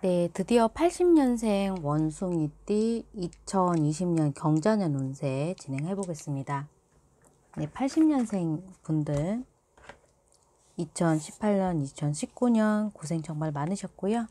네, 드디어 80년생 원숭이띠 2020년 경자년 운세 진행해 보겠습니다. 네, 80년생 분들 2018년, 2019년 고생 정말 많으셨고요.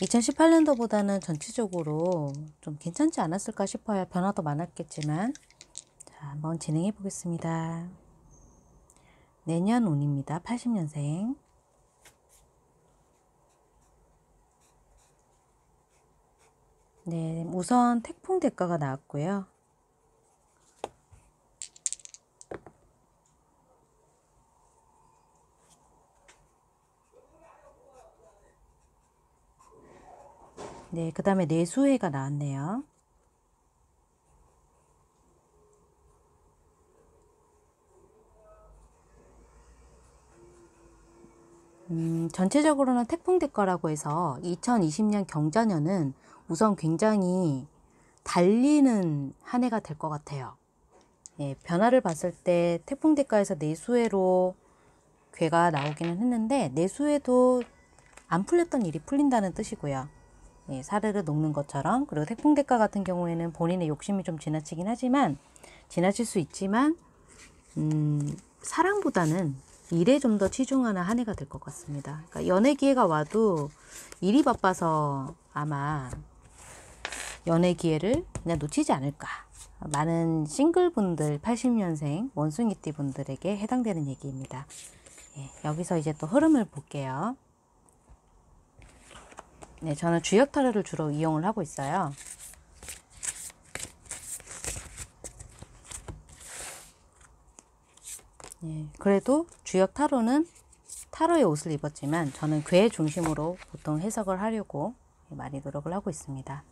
2018년도보다는 전체적으로 좀 괜찮지 않았을까 싶어요. 변화도 많았겠지만 자, 한번 진행해 보겠습니다. 내년 운입니다. 80년생 네, 우선 태풍 대가가 나왔고요. 네, 그 다음에 내수해가 나왔네요. 음, 전체적으로는 태풍 대가라고 해서 2020년 경자년은 우선 굉장히 달리는 한 해가 될 것 같아요. 예, 변화를 봤을 때 태풍 대가에서 내수해로 괴가 나오기는 했는데 내수해도 안 풀렸던 일이 풀린다는 뜻이고요. 예, 사르르 녹는 것처럼 그리고 태풍 대가 같은 경우에는 본인의 욕심이 좀 지나치긴 하지만 지나칠 수 있지만 음, 사랑보다는 일에 좀 더 치중하는 한 해가 될 것 같습니다. 그러니까 연애 기회가 와도 일이 바빠서 아마 연애 기회를 그냥 놓치지 않을까. 많은 싱글분들, 80년생, 원숭이띠 분들에게 해당되는 얘기입니다. 예, 여기서 이제 또 흐름을 볼게요. 네, 저는 주역 타로를 주로 이용을 하고 있어요. 예, 그래도 주역 타로는 타로의 옷을 입었지만 저는 괴 중심으로 보통 해석을 하려고 많이 노력을 하고 있습니다.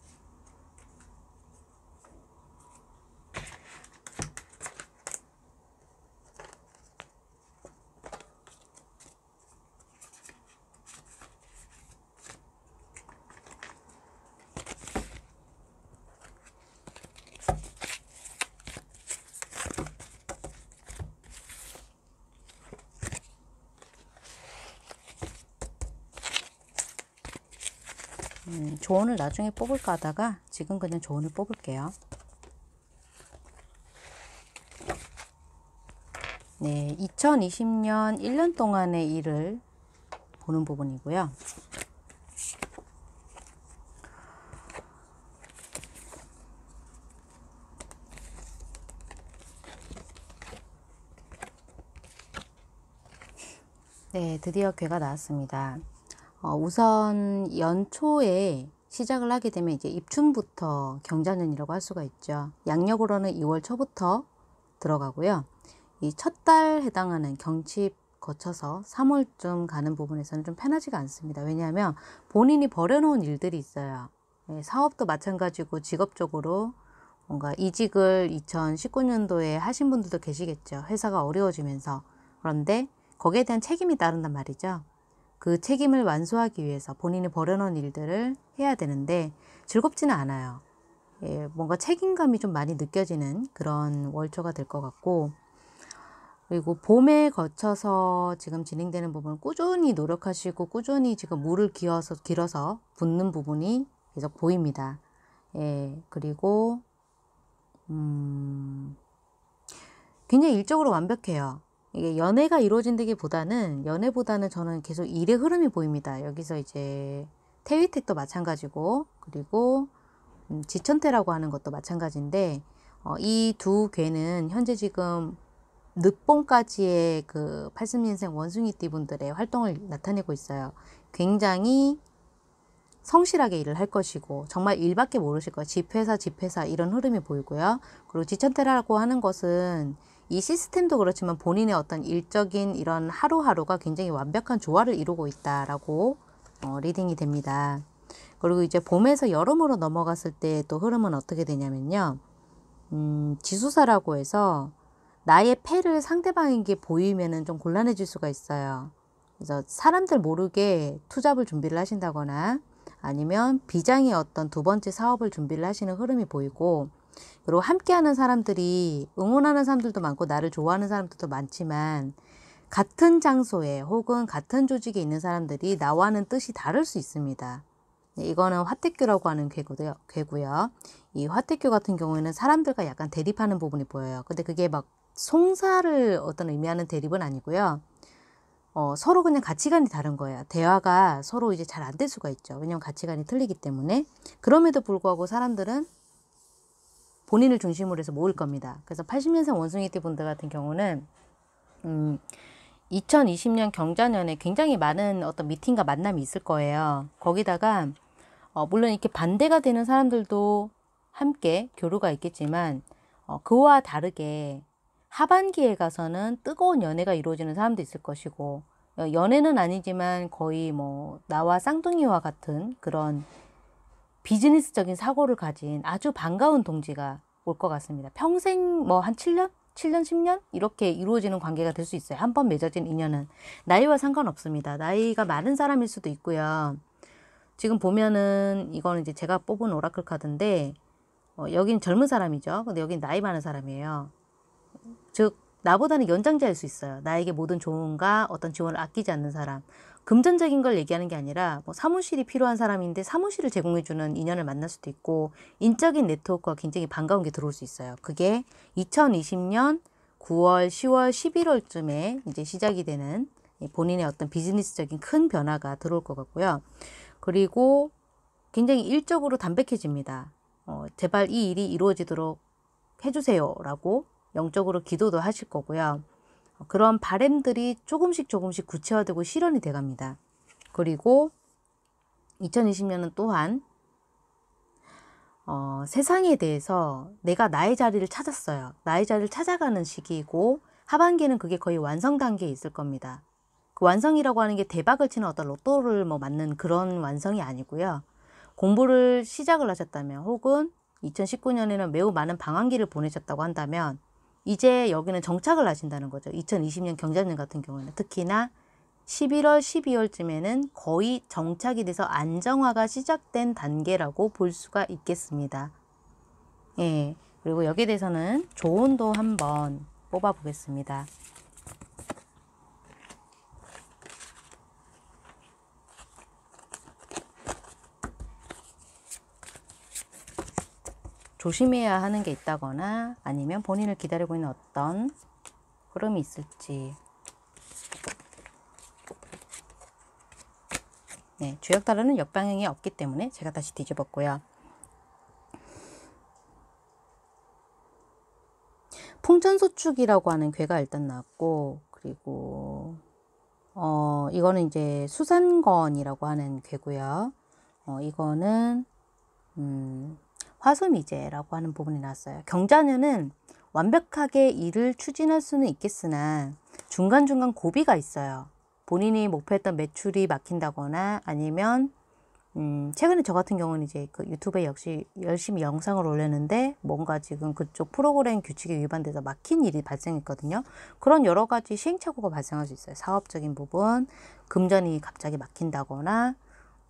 음, 조언을 나중에 뽑을까 하다가 지금 그냥 조언을 뽑을게요. 네, 2020년 1년 동안의 일을 보는 부분이고요. 네, 드디어 괴가 나왔습니다. 어, 우선 연초에 시작을 하게 되면 이제 입춘부터 경자년이라고 할 수가 있죠. 양력으로는 2월 초부터 들어가고요. 이 첫 달 해당하는 경칩 거쳐서 3월쯤 가는 부분에서는 좀 편하지가 않습니다. 왜냐하면 본인이 버려놓은 일들이 있어요. 예, 사업도 마찬가지고 직업적으로 뭔가 이직을 2019년도에 하신 분들도 계시겠죠. 회사가 어려워지면서. 그런데 거기에 대한 책임이 따른단 말이죠. 그 책임을 완수하기 위해서 본인이 벌여놓은 일들을 해야 되는데 즐겁지는 않아요. 예, 뭔가 책임감이 좀 많이 느껴지는 그런 월초가 될 것 같고 그리고 봄에 거쳐서 지금 진행되는 부분 꾸준히 노력하시고 꾸준히 지금 물을 기어서 길어서 붓는 부분이 계속 보입니다. 예, 그리고 음, 굉장히 일적으로 완벽해요. 이게 연애가 이루어진다기보다는 연애보다는 저는 계속 일의 흐름이 보입니다. 여기서 이제 태위택도 마찬가지고 그리고 음, 지천태라고 하는 것도 마찬가지인데 어, 이두 괴는 현재 지금 늦봄까지의 그 팔순인생 원숭이띠 분들의 활동을 나타내고 있어요. 굉장히 성실하게 일을 할 것이고 정말 일밖에 모르실 거예요. 집회사 집회사 이런 흐름이 보이고요. 그리고 지천태라고 하는 것은 이 시스템도 그렇지만 본인의 어떤 일적인 이런 하루하루가 굉장히 완벽한 조화를 이루고 있다라고 어, 리딩이 됩니다. 그리고 이제 봄에서 여름으로 넘어갔을 때 또 흐름은 어떻게 되냐면요. 음, 지수사라고 해서 나의 패를 상대방에게 보이면은 좀 곤란해질 수가 있어요. 그래서 사람들 모르게 투잡을 준비를 하신다거나 아니면 비장의 어떤 두 번째 사업을 준비를 하시는 흐름이 보이고 그리고 함께하는 사람들이 응원하는 사람들도 많고 나를 좋아하는 사람들도 많지만 같은 장소에 혹은 같은 조직에 있는 사람들이 나와는 뜻이 다를 수 있습니다. 네, 이거는 화택교라고 하는 괴고요. 괴고요. 이 화택교 같은 경우에는 사람들과 약간 대립하는 부분이 보여요. 근데 그게 막 송사를 어떤 의미하는 대립은 아니고요. 어, 서로 그냥 가치관이 다른 거예요. 대화가 서로 이제 잘 안 될 수가 있죠. 왜냐면 하 가치관이 틀리기 때문에. 그럼에도 불구하고 사람들은 본인을 중심으로 해서 모을 겁니다. 그래서 80년생 원숭이띠 분들 같은 경우는 음, 2020년 경자년에 굉장히 많은 어떤 미팅과 만남이 있을 거예요. 거기다가 어, 물론 이렇게 반대가 되는 사람들도 함께 교류가 있겠지만 어, 그와 다르게 하반기에 가서는 뜨거운 연애가 이루어지는 사람도 있을 것이고 어, 연애는 아니지만 거의 뭐 나와 쌍둥이와 같은 그런 비즈니스적인 사고를 가진 아주 반가운 동지가 올 것 같습니다. 평생 뭐 한 7년? 7년, 10년? 이렇게 이루어지는 관계가 될 수 있어요. 한 번 맺어진 인연은. 나이와 상관없습니다. 나이가 많은 사람일 수도 있고요. 지금 보면은 이거는 이제 제가 뽑은 오라클 카드인데 어, 여긴 젊은 사람이죠. 근데 여긴 나이 많은 사람이에요. 즉 나보다는 연장자일 수 있어요. 나에게 모든 조언과 어떤 지원을 아끼지 않는 사람. 금전적인 걸 얘기하는 게 아니라 뭐 사무실이 필요한 사람인데 사무실을 제공해주는 인연을 만날 수도 있고 인적인 네트워크가 굉장히 반가운 게 들어올 수 있어요. 그게 2020년 9월, 10월, 11월쯤에 이제 시작이 되는 본인의 어떤 비즈니스적인 큰 변화가 들어올 것 같고요. 그리고 굉장히 일적으로 담백해집니다. 어, 제발 이 일이 이루어지도록 해주세요. 라고 영적으로 기도도 하실 거고요. 어, 그런 바램들이 조금씩 조금씩 구체화되고 실현이 돼갑니다. 그리고 2020년은 또한 어, 세상에 대해서 내가 나의 자리를 찾았어요. 나의 자리를 찾아가는 시기이고 하반기는 그게 거의 완성 단계에 있을 겁니다. 그 완성이라고 하는 게 대박을 치는 어떤 로또를 뭐 맞는 그런 완성이 아니고요. 공부를 시작을 하셨다면 혹은 2019년에는 매우 많은 방황기를 보내셨다고 한다면 이제 여기는 정착을 하신다는 거죠. 2020년 경자년 같은 경우는 특히나 11월, 12월쯤에는 거의 정착이 돼서 안정화가 시작된 단계라고 볼 수가 있겠습니다. 예. 그리고 여기에 대해서는 조언도 한번 뽑아 보겠습니다. 조심해야 하는 게 있다거나 아니면 본인을 기다리고 있는 어떤 흐름이 있을지 네, 주역 타로는 역방향이 없기 때문에 제가 다시 뒤집었고요. 풍천소축이라고 하는 괴가 일단 나왔고 그리고 어 이거는 이제 수산건이라고 하는 괴고요. 어 이거는 음 화수미제라고 하는 부분이 나왔어요. 경자년은 완벽하게 일을 추진할 수는 있겠으나 중간중간 고비가 있어요. 본인이 목표했던 매출이 막힌다거나 아니면 음, 최근에 저 같은 경우는 이제 그 유튜브에 역시 열심히 영상을 올렸는데 뭔가 지금 그쪽 프로그램 규칙에 위반돼서 막힌 일이 발생했거든요. 그런 여러 가지 시행착오가 발생할 수 있어요. 사업적인 부분, 금전이 갑자기 막힌다거나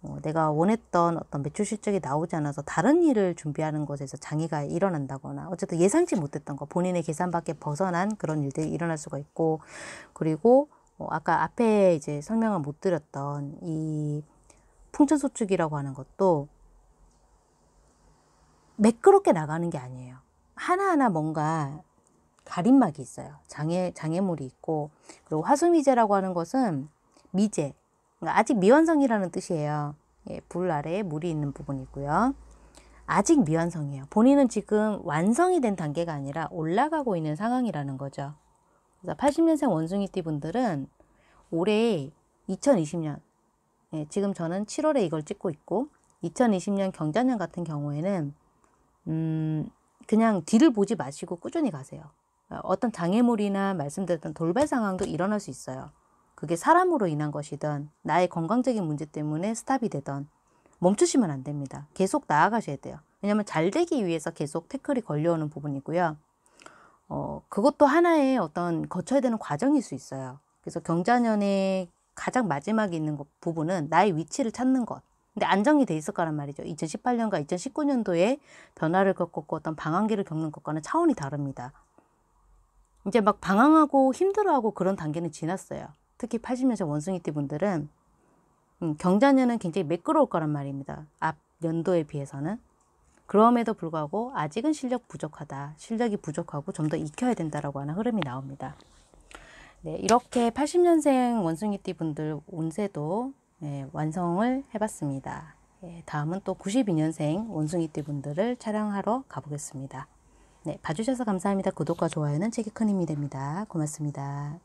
어, 내가 원했던 어떤 매출 실적이 나오지 않아서 다른 일을 준비하는 것에서 장애가 일어난다거나 어쨌든 예상치 못했던 거 본인의 계산밖에 벗어난 그런 일들이 일어날 수가 있고 그리고 어, 아까 앞에 이제 설명을 못 드렸던 이 풍천소축이라고 하는 것도 매끄럽게 나가는 게 아니에요. 하나하나 뭔가 가림막이 있어요. 장애 장애물이 있고 그리고 화수미제라고 하는 것은 미제 그러니까 아직 미완성이라는 뜻이에요. 예, 불 아래에 물이 있는 부분이고요. 아직 미완성이에요. 본인은 지금 완성이 된 단계가 아니라 올라가고 있는 상황이라는 거죠. 그래서 80년생 원숭이띠 분들은 올해 2020년, 예, 지금 저는 7월에 이걸 찍고 있고, 2020년 경자년 같은 경우에는, 음, 그냥 뒤를 보지 마시고 꾸준히 가세요. 어떤 장애물이나 말씀드렸던 돌발 상황도 일어날 수 있어요. 그게 사람으로 인한 것이든 나의 건강적인 문제 때문에 스탑이 되든 멈추시면 안 됩니다. 계속 나아가셔야 돼요. 왜냐하면 잘 되기 위해서 계속 태클이 걸려오는 부분이고요. 어, 그것도 하나의 어떤 거쳐야 되는 과정일 수 있어요. 그래서 경자년의 가장 마지막에 있는 것, 부분은 나의 위치를 찾는 것. 근데 안정이 돼 있을 거란 말이죠. 2018년과 2019년도에 변화를 겪었고 어떤 방황기를 겪는 것과는 차원이 다릅니다. 이제 막 방황하고 힘들어하고 그런 단계는 지났어요. 특히 8 0년생 원숭이띠 분들은 음, 경자년은 굉장히 매끄러울 거란 말입니다. 앞 연도에 비해서는. 그럼에도 불구하고 아직은 실력 부족하다. 실력이 부족하고 좀 더 익혀야 된다라고 하는 흐름이 나옵니다. 네, 이렇게 80년생 원숭이띠 분들 운세도 예, 완성을 해봤습니다. 예, 다음은 또 92년생 원숭이띠 분들을 촬영하러 가보겠습니다. 네, 봐주셔서 감사합니다. 구독과 좋아요는 제게 큰 힘이 됩니다. 고맙습니다.